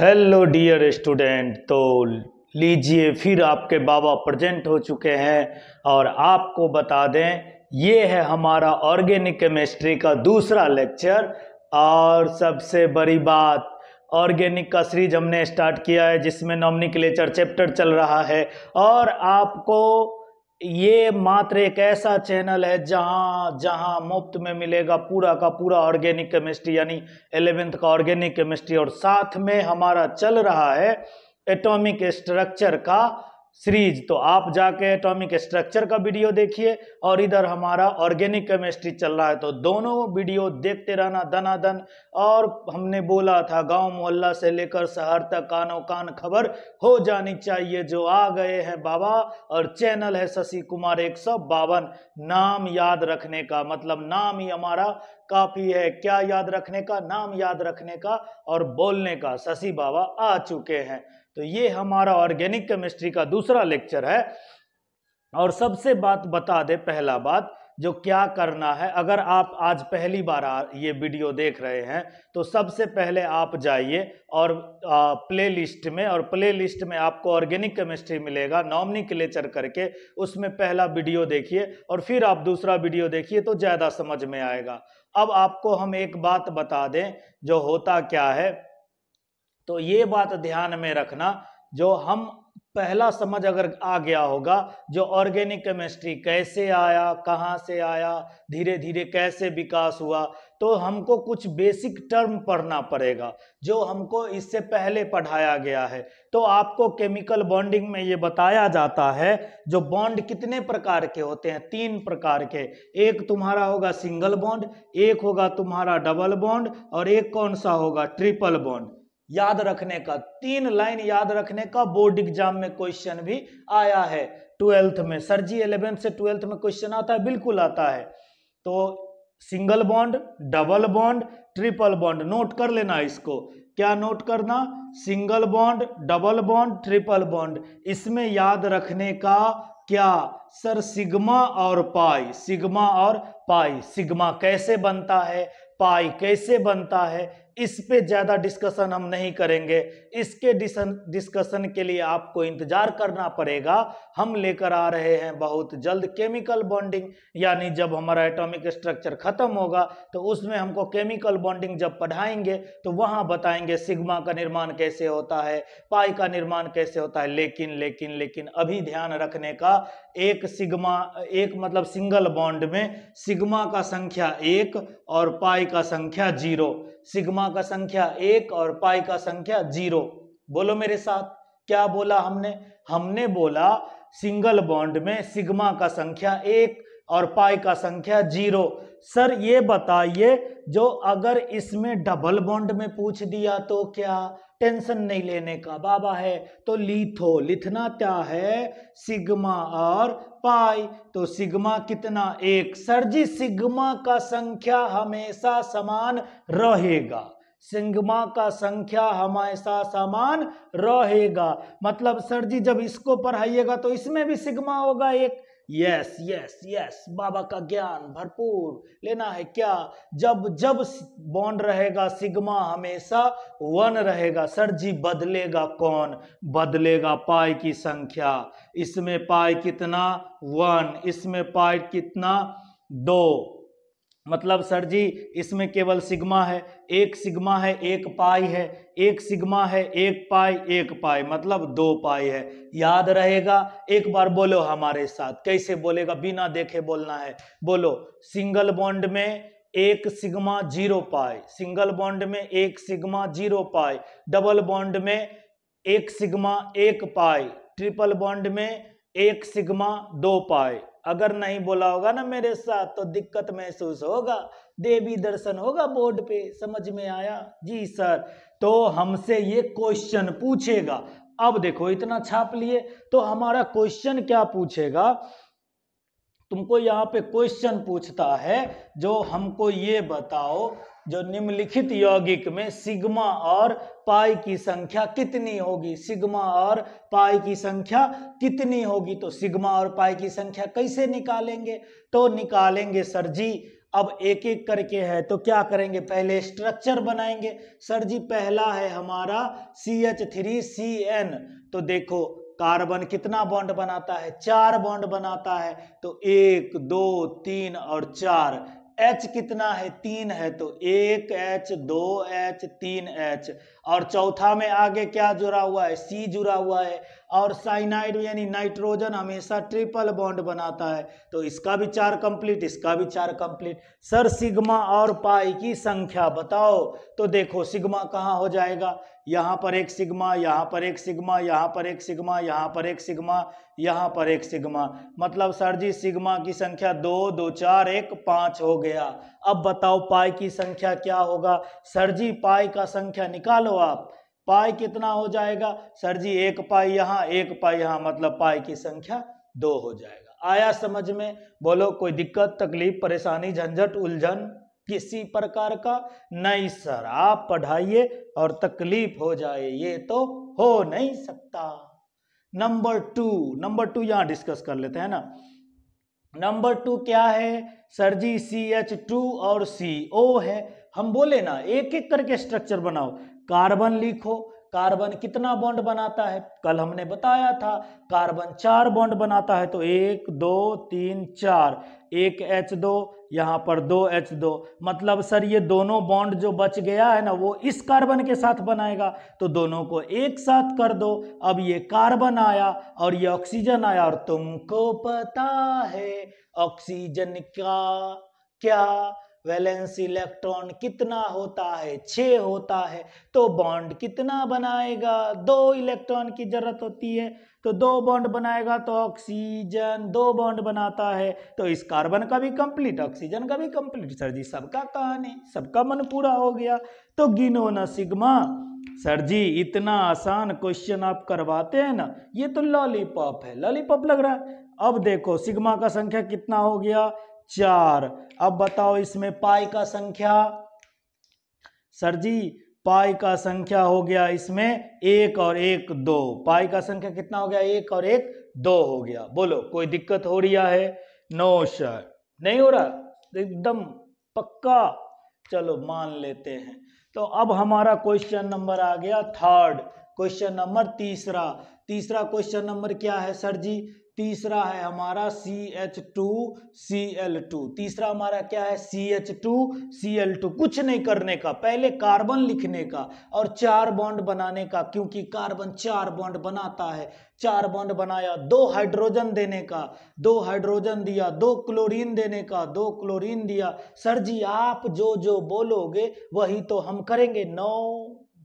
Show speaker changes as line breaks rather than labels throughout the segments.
Hello dear student तो लीजिए फिर आपके बाबा प्रेजेंट हो चुके हैं और आपको बता दें ये है हमारा ऑर्गेनिक केमिस्ट्री का दूसरा लेक्चर और सबसे बड़ी बात ऑर्गेनिक का सीरीज हमने स्टार्ट किया है जिसमें नॉमनी चैप्टर चल रहा है और आपको ये मात्र एक ऐसा चैनल है जहां जहां मुफ्त में मिलेगा पूरा का पूरा ऑर्गेनिक केमिस्ट्री यानी एलेवेंथ का ऑर्गेनिक केमिस्ट्री और साथ में हमारा चल रहा है एटॉमिक स्ट्रक्चर का सीरीज तो आप जाके एटॉमिक स्ट्रक्चर का वीडियो देखिए और इधर हमारा ऑर्गेनिक केमिस्ट्री चल रहा है तो दोनों वीडियो देखते रहना धनाधन और हमने बोला था गांव मोहल्ला से लेकर शहर तक कानो कान खबर हो जानी चाहिए जो आ गए हैं बाबा और चैनल है शशि कुमार एक नाम याद रखने का मतलब नाम ही हमारा काफी है क्या याद रखने का नाम याद रखने का और बोलने का शशि बाबा आ चुके हैं तो ये हमारा ऑर्गेनिक केमिस्ट्री का दूसरा लेक्चर है और सबसे बात बता दे पहला बात जो क्या करना है अगर आप आज पहली बार ये वीडियो देख रहे हैं तो सबसे पहले आप जाइए और प्ले लिस्ट में और प्ले लिस्ट में आपको ऑर्गेनिक केमिस्ट्री मिलेगा नॉमनी क्लेचर करके उसमें पहला वीडियो देखिए और फिर आप दूसरा वीडियो देखिए तो ज़्यादा समझ में आएगा अब आपको हम एक बात बता दें जो होता क्या है तो ये बात ध्यान में रखना जो हम पहला समझ अगर आ गया होगा जो ऑर्गेनिक केमिस्ट्री कैसे आया कहाँ से आया धीरे धीरे कैसे विकास हुआ तो हमको कुछ बेसिक टर्म पढ़ना पड़ेगा जो हमको इससे पहले पढ़ाया गया है तो आपको केमिकल बॉन्डिंग में ये बताया जाता है जो बॉन्ड कितने प्रकार के होते हैं तीन प्रकार के एक तुम्हारा होगा सिंगल बॉन्ड एक होगा तुम्हारा डबल बॉन्ड और एक कौन सा होगा ट्रिपल बॉन्ड याद रखने का तीन लाइन याद रखने का बोर्ड एग्जाम में क्वेश्चन भी आया है ट्वेल्थ में सर जी इलेवेंथ से ट्वेल्थ में क्वेश्चन आता है बिल्कुल आता है तो single bond double bond triple bond note कर लेना इसको क्या नोट करना single bond double bond triple bond इसमें याद रखने का क्या सर सिग्मा और पाई सिग्मा और पाई सिग्मा कैसे बनता है पाई कैसे बनता है इस पे ज़्यादा डिस्कशन हम नहीं करेंगे इसके डिस्कशन के लिए आपको इंतज़ार करना पड़ेगा हम लेकर आ रहे हैं बहुत जल्द केमिकल बॉन्डिंग यानी जब हमारा एटॉमिक स्ट्रक्चर ख़त्म होगा तो उसमें हमको केमिकल बॉन्डिंग जब पढ़ाएंगे तो वहाँ बताएंगे सिग्मा का निर्माण कैसे होता है पाई का निर्माण कैसे होता है लेकिन लेकिन लेकिन अभी ध्यान रखने का एक सिग्मा एक मतलब सिंगल बॉन्ड में सिग्मा का संख्या एक और पाई का संख्या जीरो सिग्मा का संख्या एक और पाई का संख्या जीरो बोलो मेरे साथ क्या बोला हमने हमने बोला सिंगल बॉन्ड में सिग्मा का संख्या एक और पाई का संख्या जीरो सर ये बताइए जो अगर इसमें डबल बॉन्ड में पूछ दिया तो क्या टेंशन नहीं लेने का बाबा है तो लिथो लिखना क्या है सिग्मा और पाई तो सिग्मा कितना एक सर जी सिग्मा का संख्या हमेशा समान रहेगा सिग्मा का संख्या हमेशा समान रहेगा मतलब सर जी जब इसको पढ़ाइएगा तो इसमें भी सिग्मा होगा एक यस यस यस बाबा का ज्ञान भरपूर लेना है क्या जब जब बॉन्ड रहेगा सिग्मा हमेशा वन रहेगा सर जी बदलेगा कौन बदलेगा पाई की संख्या इसमें पाई कितना वन इसमें पाई कितना दो मतलब सर जी इसमें केवल सिग्मा है एक सिग्मा है एक पाई है एक सिग्मा है एक पाई एक पाई मतलब दो पाई है याद रहेगा एक बार बोलो हमारे साथ कैसे बोलेगा बिना देखे बोलना है बोलो सिंगल बॉन्ड में एक sigma zero pi single bond में एक sigma zero pi double bond में एक सिग्मा एक पाई ट्रिपल बॉन्ड में एक सिग्मा दो पाई अगर नहीं बोला होगा ना मेरे साथ तो दिक्कत महसूस होगा देवी दर्शन होगा बोर्ड पे समझ में आया जी सर तो हमसे ये क्वेश्चन पूछेगा अब देखो इतना छाप लिए तो हमारा क्वेश्चन क्या पूछेगा तुमको यहाँ पे क्वेश्चन पूछता है जो हमको ये बताओ जो निम्नलिखित यौगिक में सिग्मा और पाई की संख्या कितनी होगी सिग्मा और पाई की संख्या कितनी होगी तो सिग्मा और पाई की संख्या कैसे निकालेंगे तो निकालेंगे सर जी अब एक एक करके है तो क्या करेंगे पहले स्ट्रक्चर बनाएंगे सर जी पहला है हमारा C H three C N तो देखो कार्बन कितना बॉन्ड बनाता है चार बॉन्ड बनाता है तो एक दो तीन और चार एच कितना है तीन है तो एक एच दो एच तीन एच और चौथा में आगे क्या जुड़ा हुआ है सी जुड़ा हुआ है और साइनाइड यानी नाइट्रोजन हमेशा ट्रिपल बॉन्ड बनाता है तो इसका भी चार कंप्लीट इसका भी चार कंप्लीट सर सिग्मा और पाई की संख्या बताओ तो देखो सिग्मा कहाँ हो जाएगा यहाँ पर एक सिग्मा यहाँ पर एक सिग्मा यहाँ पर एक सिग्मा यहाँ पर एक सिग्मा यहाँ पर एक सिग्मा मतलब सर जी सिग्मा की संख्या दो दो चार एक पाँच हो गया अब बताओ पाई की संख्या क्या होगा सर जी पाई का संख्या निकालो आप पाई कितना हो जाएगा सर जी एक पाई यहाँ एक पाई यहाँ मतलब पाई की संख्या दो हो जाएगा आया समझ में बोलो कोई दिक्कत तकलीफ परेशानी झंझट उलझन किसी प्रकार का नहीं सर आप पढ़ाइए और तकलीफ हो जाए ये तो हो नहीं सकता नंबर टू नंबर टू यहां डिस्कस कर लेते हैं ना नंबर टू क्या है sir ji C H two और सी ओ है हम बोले ना एक एक करके स्ट्रक्चर बनाओ कार्बन लिखो कार्बन कितना बॉन्ड बनाता है कल हमने बताया था कार्बन चार बॉन्ड बनाता है तो एक दो तीन चार एक एच दो यहाँ पर दो एच दो मतलब सर ये दोनों बॉन्ड जो बच गया है ना वो इस कार्बन के साथ बनाएगा तो दोनों को एक साथ कर दो अब ये कार्बन आया और ये ऑक्सीजन आया और तुमको पता है ऑक्सीजन का क्या वैलेंस इलेक्ट्रॉन कितना होता है छ होता है तो बॉन्ड कितना बनाएगा दो इलेक्ट्रॉन की जरूरत होती है तो दो बॉन्ड बनाएगा तो ऑक्सीजन दो बॉन्ड बनाता है तो इस कार्बन का भी कंप्लीट ऑक्सीजन का भी कंप्लीट सर जी सबका कहानी सबका मन पूरा हो गया तो गिनो ना सिग्मा सर जी इतना आसान क्वेश्चन आप करवाते हैं ना ये तो लॉलीपॉप है लॉलीपॉप लग रहा है अब देखो सिग्मा का संख्या कितना हो गया चार अब बताओ इसमें पाई का संख्या सर जी पाई का संख्या हो गया इसमें एक और एक दो पाई का संख्या कितना हो गया एक और एक दो हो गया बोलो कोई दिक्कत हो रही है नो सर नहीं हो रहा एकदम पक्का चलो मान लेते हैं तो अब हमारा क्वेश्चन नंबर आ गया थर्ड क्वेश्चन नंबर तीसरा तीसरा क्वेश्चन नंबर क्या है सर जी तीसरा है हमारा C H two C L two तीसरा हमारा क्या है C H two C L two कुछ नहीं करने का पहले कार्बन लिखने का और चार बॉन्ड बनाने का क्योंकि कार्बन चार बॉन्ड बनाता है चार बॉन्ड बनाया दो हाइड्रोजन देने का दो हाइड्रोजन दिया दो क्लोरीन देने का दो क्लोरीन दिया सर जी आप जो जो बोलोगे वही तो हम करेंगे नौ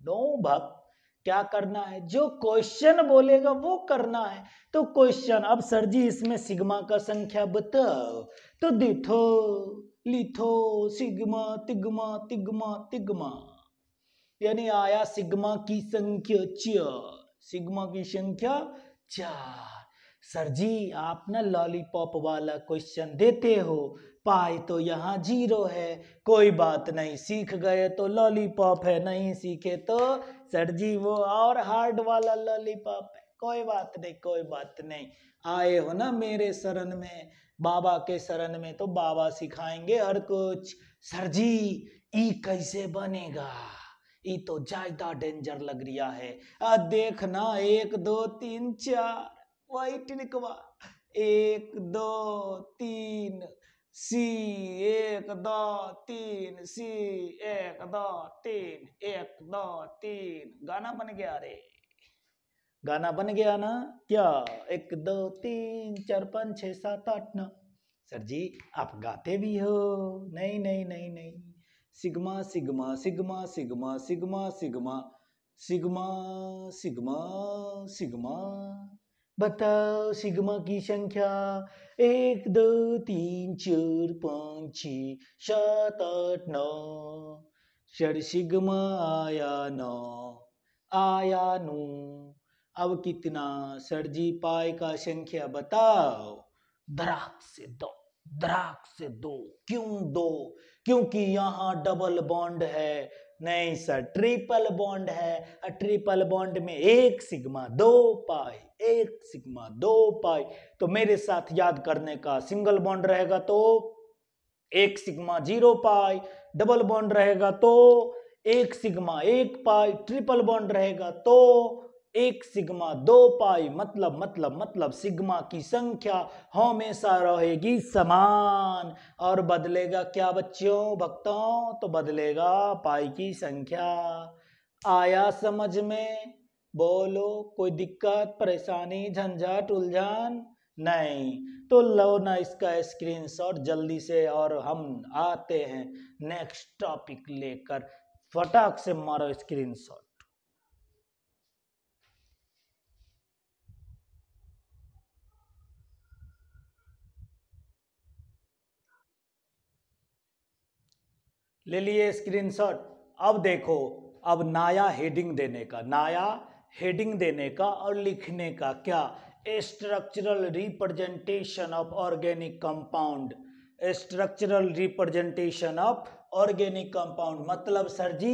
नौ भक्त क्या करना है जो क्वेश्चन बोलेगा वो करना है तो क्वेश्चन अब सर जी इसमें सिग्मा का संख्या बताओ तो दिथो लिथो सिग्मा तिग्मा तिग्मा तिग्मा यानी आया सिग्मा की संख्या चार सिग्मा की संख्या चार सर जी आप ना लॉलीपॉप वाला क्वेश्चन देते हो पाई तो यहाँ जीरो है कोई बात नहीं सीख गए तो लॉलीपॉप है नहीं सीखे तो सर जी वो और हार्ड वाला लॉलीपॉप है कोई बात नहीं कोई बात नहीं आए हो ना मेरे शरण में बाबा के शरण में तो बाबा सिखाएंगे हर कुछ सर जी ई कैसे बनेगा ई तो ज्यादा डेंजर लग रिया है आ देखना एक दो तीन चार वाइट निकवा एक दो तीन सी एक दो तीन सी एक दो तीन एक दो तीन गाना बन गया रे गाना बन गया ना क्या एक दो तीन चार पाँच छः सात आठ नौ सर जी आप गाते भी हो नहीं नहीं नहीं नहीं sigma sigma sigma sigma sigma sigma sigma sigma sigma बताओ सिग्मा की संख्या एक दो तीन चार पाँच छ सात आठ नौ सर सिग्मा आया नौ आया नो अब कितना सर जी पाए का संख्या बताओ द्राक से दो द्राक से दो क्यों दो क्योंकि यहाँ डबल बॉन्ड है नहीं सर ट्रिपल बॉन्ड है ट्रिपल बॉन्ड में एक सिग्मा दो पाई एक सिग्मा दो पाई तो मेरे साथ याद करने का सिंगल बॉन्ड रहेगा तो एक sigma zero pi double bond रहेगा तो एक सिग्मा एक पाई ट्रिपल बॉन्ड रहेगा तो एक सिग्मा दो पाई मतलब मतलब मतलब सिग्मा की संख्या हमेशा रहेगी समान और बदलेगा क्या बच्चों भक्तों तो बदलेगा पाई की संख्या आया समझ में बोलो कोई दिक्कत परेशानी झंझट उलझन नहीं तो लो ना इसका स्क्रीनशॉट जल्दी से और हम आते हैं नेक्स्ट टॉपिक लेकर फटाक से मारो स्क्रीनशॉट ले लिए स्क्रीनशॉट अब देखो अब नया हेडिंग देने का नया हेडिंग देने का और लिखने का क्या structural representation of organic compound structural representation of organic compound मतलब सर जी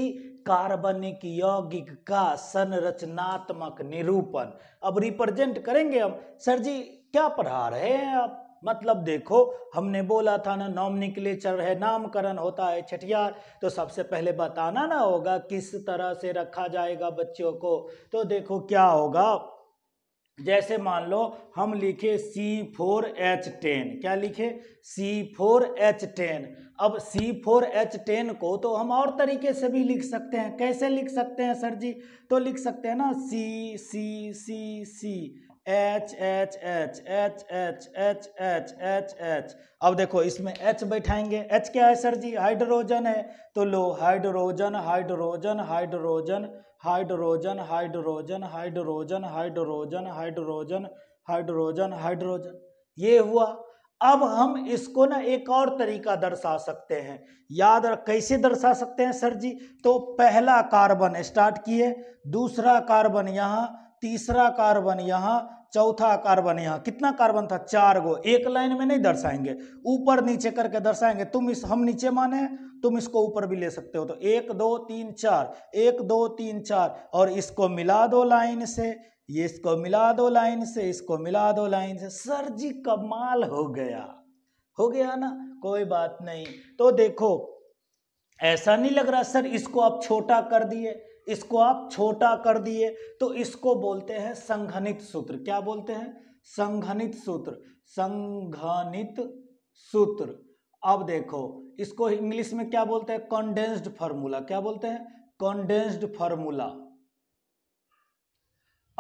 कार्बनिक यौगिक का संरचनात्मक निरूपण अब रिप्रेजेंट करेंगे हम सर जी क्या पढ़ा रहे हैं आप मतलब देखो हमने बोला था ना चल रहे नामकरण होता है छठियार तो सबसे पहले बताना ना होगा किस तरह से रखा जाएगा बच्चों को तो देखो क्या होगा जैसे मान लो हम लिखे सी फोर एच टेन क्या लिखे सी फोर एच टेन अब सी फोर एच टेन को तो हम और तरीके से भी लिख सकते हैं कैसे लिख सकते हैं सर जी तो लिख सकते हैं ना C C C C H H H H H H H H H अब देखो इसमें एच बैठाएंगे एच क्या है सर जी हाइड्रोजन है तो लो hydrogen hydrogen hydrogen hydrogen hydrogen hydrogen hydrogen hydrogen hydrogen hydrogen ये हुआ अब हम इसको ना एक और तरीका दर्शा सकते हैं याद कैसे दर्शा सकते हैं सर जी तो पहला कार्बन स्टार्ट किए दूसरा कार्बन यहाँ तीसरा कार्बन यहाँ चौथा कार्बन यहाँ कितना कार्बन था चार गो एक लाइन में नहीं दर्शाएंगे ऊपर नीचे करके दर्शाएंगे तुम इस हम नीचे माने तुम इसको ऊपर भी ले सकते हो तो एक दो तीन चार एक दो तीन चार और इसको मिला दो लाइन से ये इसको मिला दो लाइन से इसको मिला दो लाइन से सर जी कमाल हो गया हो गया ना कोई बात नहीं तो देखो ऐसा नहीं लग रहा सर इसको आप छोटा कर दिए इसको आप छोटा कर दिए तो इसको बोलते हैं संघनित सूत्र क्या बोलते हैं संघनित सूत्र संघनित सूत्र अब देखो इसको इंग्लिश में क्या बोलते हैं कंडेंस्ड फॉर्मूला क्या बोलते हैं कंडेंस्ड फॉर्मूला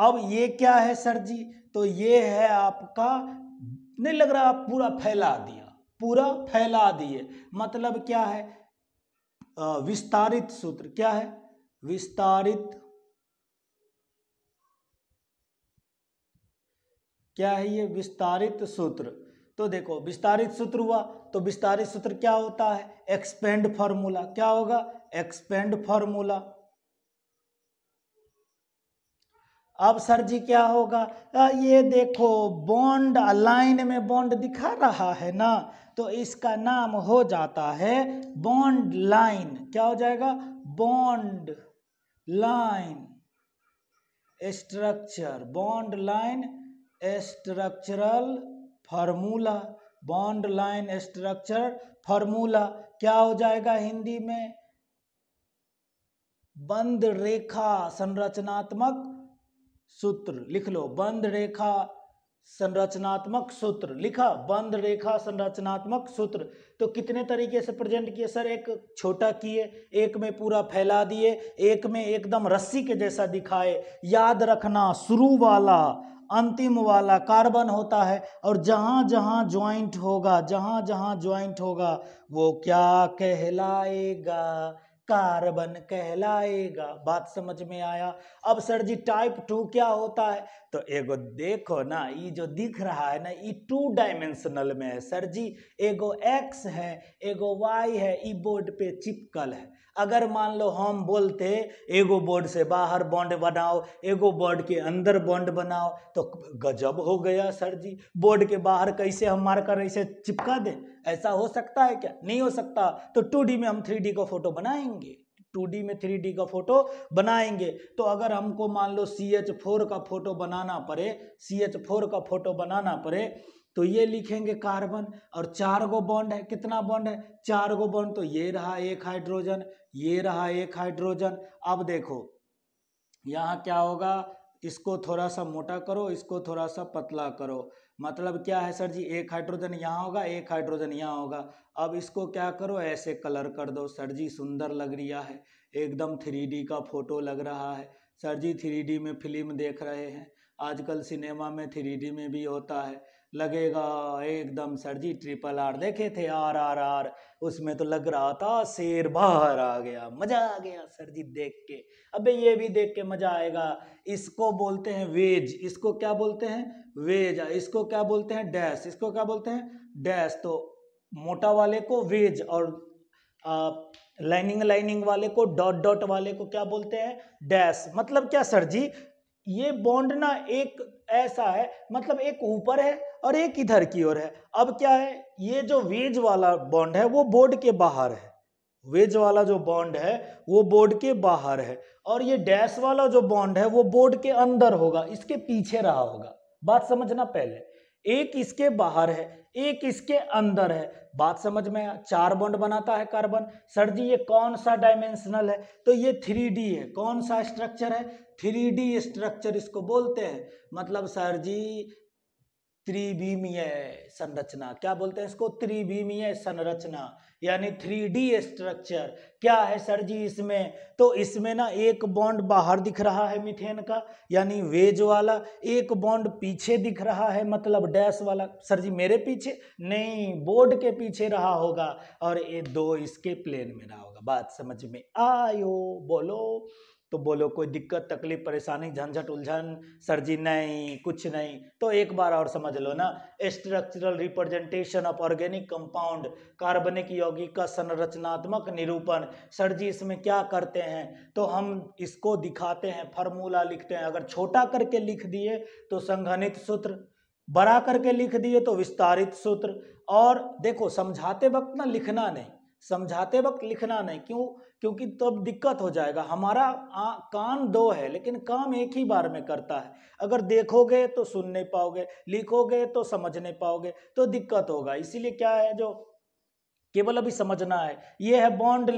अब ये क्या है सर जी तो ये है आपका नहीं लग रहा आप पूरा फैला दिया पूरा फैला दिए मतलब क्या है विस्तारित सूत्र क्या है विस्तारित क्या है ये विस्तारित सूत्र तो देखो विस्तारित सूत्र हुआ तो विस्तारित सूत्र क्या होता है एक्सपेंड फॉर्मूला क्या होगा एक्सपेंड फॉर्मूला अब सर जी क्या होगा ये देखो बॉन्ड लाइन में बॉन्ड दिखा रहा है ना तो इसका नाम हो जाता है बॉन्ड लाइन क्या हो जाएगा bond line structure bond line structural formula bond line structure formula क्या हो जाएगा हिंदी में बंद रेखा संरचनात्मक सूत्र लिख लो बंद रेखा संरचनात्मक सूत्र लिखा बंद रेखा संरचनात्मक सूत्र तो कितने तरीके से प्रेजेंट किए सर एक छोटा किए एक में पूरा फैला दिए एक में एकदम रस्सी के जैसा दिखाए याद रखना शुरू वाला अंतिम वाला कार्बन होता है और जहाँ जहाँ ज्वाइंट होगा जहाँ जहाँ ज्वाइंट होगा वो क्या कहलाएगा कार्बन कहलाएगा बात समझ में आया अब सर जी टाइप टू क्या होता है तो एगो देखो ना ये जो दिख रहा है ना ये टू डायमेंशनल में है सर जी एगो एक्स है एगो वाई है ये बोर्ड पे चिपकल है अगर मान लो हम बोलते एगो बोर्ड से बाहर बॉन्ड बनाओ एगो बोर्ड के अंदर बॉन्ड बनाओ तो गजब हो गया सर जी बोर्ड के बाहर कैसे हम मारकर ऐसे चिपका दें ऐसा हो सकता है क्या नहीं हो सकता तो टू में हम थ्री का फोटो बनाएंगे टू डी में थ्री डी का फोटो बनाएंगे तो अगर हमको मान लो सी एच फोर का फोटो बनाना पड़े सी एच फोर का फोटो बनाना पड़े तो ये लिखेंगे कार्बन और चार गो बॉन्ड है कितना बॉन्ड है चार गो बॉन्ड तो ये रहा एक हाइड्रोजन ये रहा एक हाइड्रोजन अब देखो यहाँ क्या होगा इसको थोड़ा सा मोटा करो इसको थोड़ा सा पतला करो मतलब क्या है सर जी एक हाइड्रोजन यहाँ होगा एक हाइड्रोजन यहाँ होगा अब इसको क्या करो ऐसे कलर कर दो सर जी सुंदर लग रहा है एकदम थ्री का फोटो लग रहा है सर जी थ्री में फिल्म देख रहे हैं आजकल सिनेमा में थ्री में भी होता है लगेगा एकदम सर जी ट्रिपल आर देखे थे आर आर आर उसमें तो लग रहा था शेर बाहर आ गया मजा आ गया सर जी देख के अबे ये भी देख के मजा आएगा इसको बोलते हैं वेज इसको क्या बोलते हैं वेज इसको क्या बोलते हैं डैश इसको क्या बोलते हैं डैश तो मोटा वाले को वेज और आ, लाइनिंग लाइनिंग वाले को डॉट डॉट वाले को क्या बोलते हैं डैश मतलब क्या सर जी ये ना एक ऐसा है मतलब एक ऊपर है और एक इधर की ओर है अब क्या है ये जो वेज वाला बॉन्ड है वो बोर्ड के बाहर है वेज वाला जो बॉन्ड है वो बोर्ड के बाहर है और ये डैश वाला जो बॉन्ड है वो बोर्ड के अंदर होगा इसके पीछे रहा होगा बात समझना पहले एक इसके बाहर है एक इसके अंदर है बात समझ में आया चार बॉन्ड बनाता है कार्बन सर जी ये कौन सा डायमेंशनल है तो ये थ्री है कौन सा स्ट्रक्चर है थ्री स्ट्रक्चर इसको बोलते हैं मतलब सर जी त्रिविमीय संरचना क्या बोलते हैं इसको त्रिविमीय संरचना यानी थ्री डी स्ट्रक्चर क्या है सर जी इसमें तो इसमें ना एक बॉन्ड बाहर दिख रहा है मिथेन का यानी वेज वाला एक बॉन्ड पीछे दिख रहा है मतलब डैश वाला सर जी मेरे पीछे नहीं बोर्ड के पीछे रहा होगा और ये दो इसके प्लेन में रहा होगा बात समझ में आयो बोलो तो बोलो कोई दिक्कत तकलीफ परेशानी झंझट उलझन सर जी नहीं कुछ नहीं तो एक बार और समझ लो ना structural representation of organic compound कार्बनिक यौगिक का संरचनात्मक निरूपण सर जी इसमें क्या करते हैं तो हम इसको दिखाते हैं फार्मूला लिखते हैं अगर छोटा करके लिख दिए तो संघनित सूत्र बड़ा करके लिख दिए तो विस्तारित सूत्र और देखो समझाते वक्त ना लिखना नहीं समझाते वक्त लिखना नहीं क्यों क्योंकि तब दिक्कत हो जाएगा हमारा आ, काम दो है लेकिन काम एक ही बार में करता है अगर देखोगे तो सुन नहीं पाओगे लिखोगे तो समझ नहीं पाओगे तो दिक्कत होगा इसीलिए क्या है जो केवल अभी समझना है ये है बॉन्ड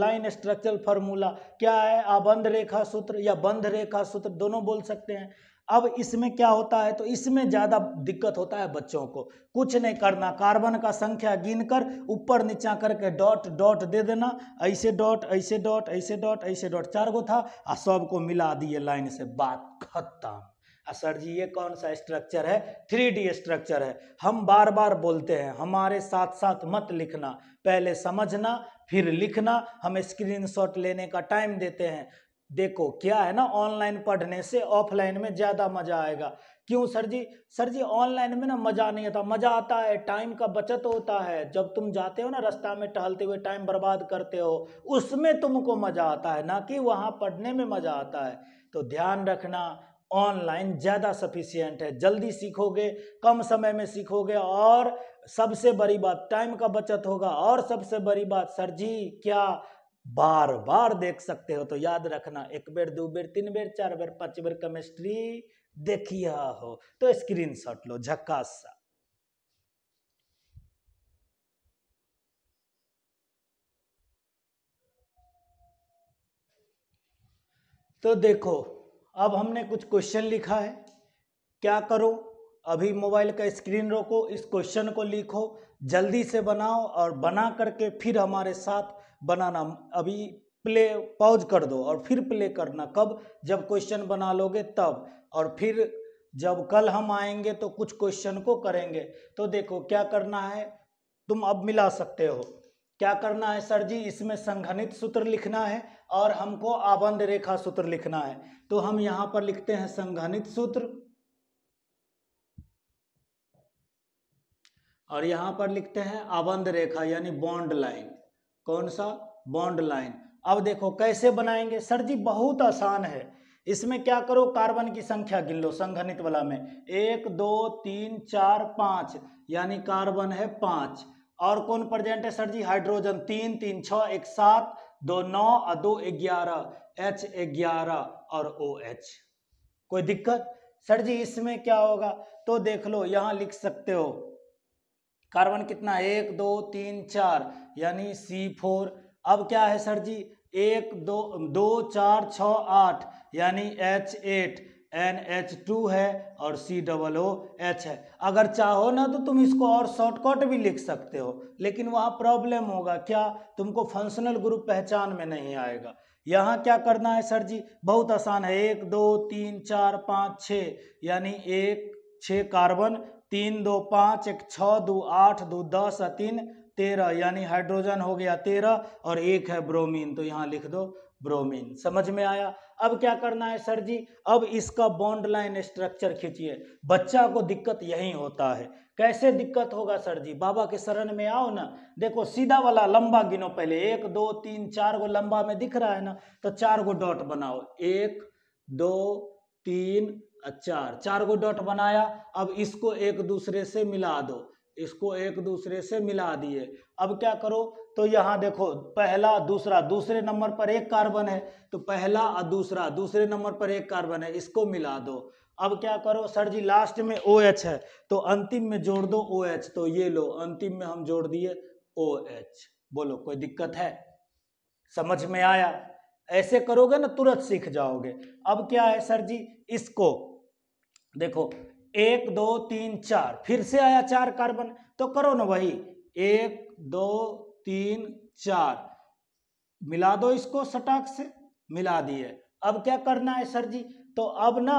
लाइन स्ट्रक्चरल फॉर्मूला क्या है आबंध रेखा सूत्र या बंध रेखा सूत्र दोनों बोल सकते हैं अब इसमें क्या होता है तो इसमें ज़्यादा दिक्कत होता है बच्चों को कुछ नहीं करना कार्बन का संख्या गिनकर ऊपर नीचा करके डॉट डॉट दे देना ऐसे डॉट ऐसे डॉट ऐसे डॉट ऐसे डॉट चार गो था आ सबको मिला दिए लाइन से बात खत्म आ सर जी ये कौन सा स्ट्रक्चर है थ्री डी स्ट्रक्चर है हम बार बार बोलते हैं हमारे साथ साथ मत लिखना पहले समझना फिर लिखना हम स्क्रीनशॉट लेने का टाइम देते हैं देखो क्या है ना ऑनलाइन पढ़ने से ऑफलाइन में ज़्यादा मज़ा आएगा क्यों sir ji sir ji online में ना मज़ा नहीं आता मज़ा आता है टाइम का बचत होता है जब तुम जाते हो ना रास्ता में टहलते हुए टाइम बर्बाद करते हो उसमें तुमको मज़ा आता है ना कि वहाँ पढ़ने में मज़ा आता है तो ध्यान रखना ऑनलाइन ज़्यादा सफिशियंट है जल्दी सीखोगे कम समय में सीखोगे और सबसे बड़ी बात टाइम का बचत होगा और सबसे बड़ी बात सर जी क्या बार बार देख सकते हो तो याद रखना एक बेर दो बेर तीन बेर चार बेर पांच बेर केमिस्ट्री देखिया हो तो स्क्रीन शॉट लो झक्का सा तो देखो अब हमने कुछ क्वेश्चन लिखा है क्या करो अभी मोबाइल का स्क्रीन रोको इस क्वेश्चन को लिखो जल्दी से बनाओ और बना करके फिर हमारे साथ बनाना अभी प्ले पॉज कर दो और फिर प्ले करना कब जब क्वेश्चन बना लोगे तब और फिर जब कल हम आएंगे तो कुछ क्वेश्चन को करेंगे तो देखो क्या करना है तुम अब मिला सकते हो क्या करना है सर जी इसमें संघनित सूत्र लिखना है और हमको आबंध रेखा सूत्र लिखना है तो हम यहां पर लिखते हैं संघनित सूत्र और यहां पर लिखते हैं आबंध रेखा यानी बॉन्ड लाइन कौन सा बॉन्ड लाइन अब देखो कैसे बनाएंगे सर जी बहुत आसान है इसमें क्या करो कार्बन की संख्या गिन लो संघनित वाला में एक दो तीन चार पाँच यानी कार्बन है पाँच और कौन प्रेजेंट है सर जी हाइड्रोजन तीन तीन छ एक सात दो नौ और दो ग्यारह एच ग्यारह और ओ एच कोई दिक्कत सर जी इसमें क्या होगा तो देख लो यहाँ लिख सकते हो कार्बन कितना एक दो तीन चार यानी सी फोर अब क्या है सर जी एक दो दो चार छ आठ यानी H eight N H two है और सी डबल ओ एच है अगर चाहो ना तो तुम इसको और शॉर्टकट भी लिख सकते हो लेकिन वहाँ प्रॉब्लम होगा क्या तुमको फंक्शनल ग्रुप पहचान में नहीं आएगा यहाँ क्या करना है सर जी बहुत आसान है एक दो तीन चार पाँच छः यानी एक छः कार्बन तीन दो पाँच एक छः दो आठ दो दस तीन तेरह यानी हाइड्रोजन हो गया तेरह और एक है ब्रोमीन तो यहाँ लिख दो ब्रोमीन समझ में आया अब क्या करना है सर जी अब इसका बॉन्ड लाइन स्ट्रक्चर खींचिए बच्चा को दिक्कत यही होता है कैसे दिक्कत होगा सर जी बाबा के शरण में आओ ना देखो सीधा वाला लंबा गिनो पहले एक दो तीन चार गो लंबा में दिख रहा है ना तो चार गो डॉट बनाओ एक दो तीन चार चार को डॉट बनाया अब इसको एक दूसरे से मिला दो इसको एक दूसरे से मिला दिए अब क्या करो तो यहाँ देखो पहला दूसरा दूसरे नंबर पर एक कार्बन है तो पहला और दूसरा दूसरे नंबर पर एक कार्बन है इसको मिला दो अब क्या करो सर जी लास्ट में ओ OH है तो अंतिम में जोड़ दो ओ OH, तो ये लो अंतिम में हम जोड़ दिए ओ OH. बोलो कोई दिक्कत है समझ में आया ऐसे करोगे ना तुरंत सीख जाओगे अब क्या है सर जी इसको देखो एक दो तीन चार फिर से आया चार कार्बन तो करो ना वही एक दो तीन चार मिला दो इसको सटाक से मिला दिए अब क्या करना है सर जी तो अब ना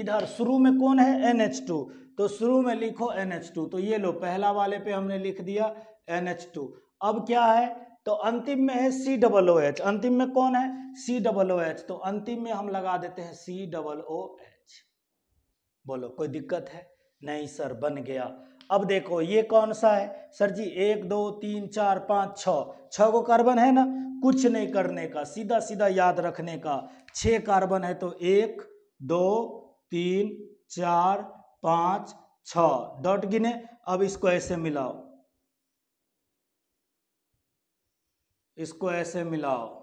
इधर शुरू में कौन है एन एच टू तो शुरू में लिखो एन एच टू तो ये लो पहला वाले पे हमने लिख दिया एन एच टू अब क्या है तो अंतिम में है सी डबल ओ एच अंतिम में कौन है सी डबल ओ एच तो अंतिम में हम लगा देते हैं सी डबल ओ एच बोलो कोई दिक्कत है नहीं सर बन गया अब देखो ये कौन सा है सर जी एक दो तीन चार पाँच छ छ को कार्बन है ना कुछ नहीं करने का सीधा सीधा याद रखने का छः कार्बन है तो एक दो तीन चार पाँच छ डॉट गिने अब इसको ऐसे मिलाओ इसको ऐसे मिलाओ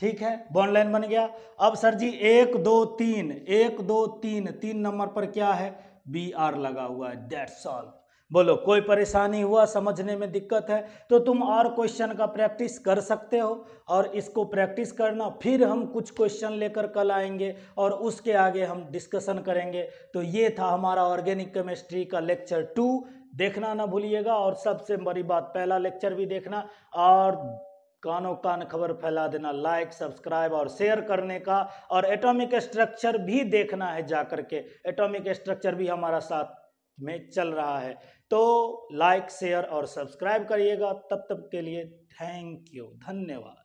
ठीक है बॉन्ड लाइन बन गया अब सर जी एक दो तीन एक दो तीन तीन नंबर पर क्या है बी आर लगा हुआ है दैट्स सॉल बोलो कोई परेशानी हुआ समझने में दिक्कत है तो तुम और क्वेश्चन का प्रैक्टिस कर सकते हो और इसको प्रैक्टिस करना फिर हम कुछ क्वेश्चन लेकर कल आएंगे और उसके आगे हम डिस्कशन करेंगे तो ये था हमारा ऑर्गेनिक केमिस्ट्री का लेक्चर टू देखना ना भूलिएगा और सबसे बड़ी बात पहला लेक्चर भी देखना और कानों कान खबर फैला देना लाइक सब्सक्राइब और शेयर करने का और एटॉमिक स्ट्रक्चर भी देखना है जा करके एटॉमिक स्ट्रक्चर भी हमारा साथ में चल रहा है तो लाइक शेयर और सब्सक्राइब करिएगा तब तक के लिए थैंक यू धन्यवाद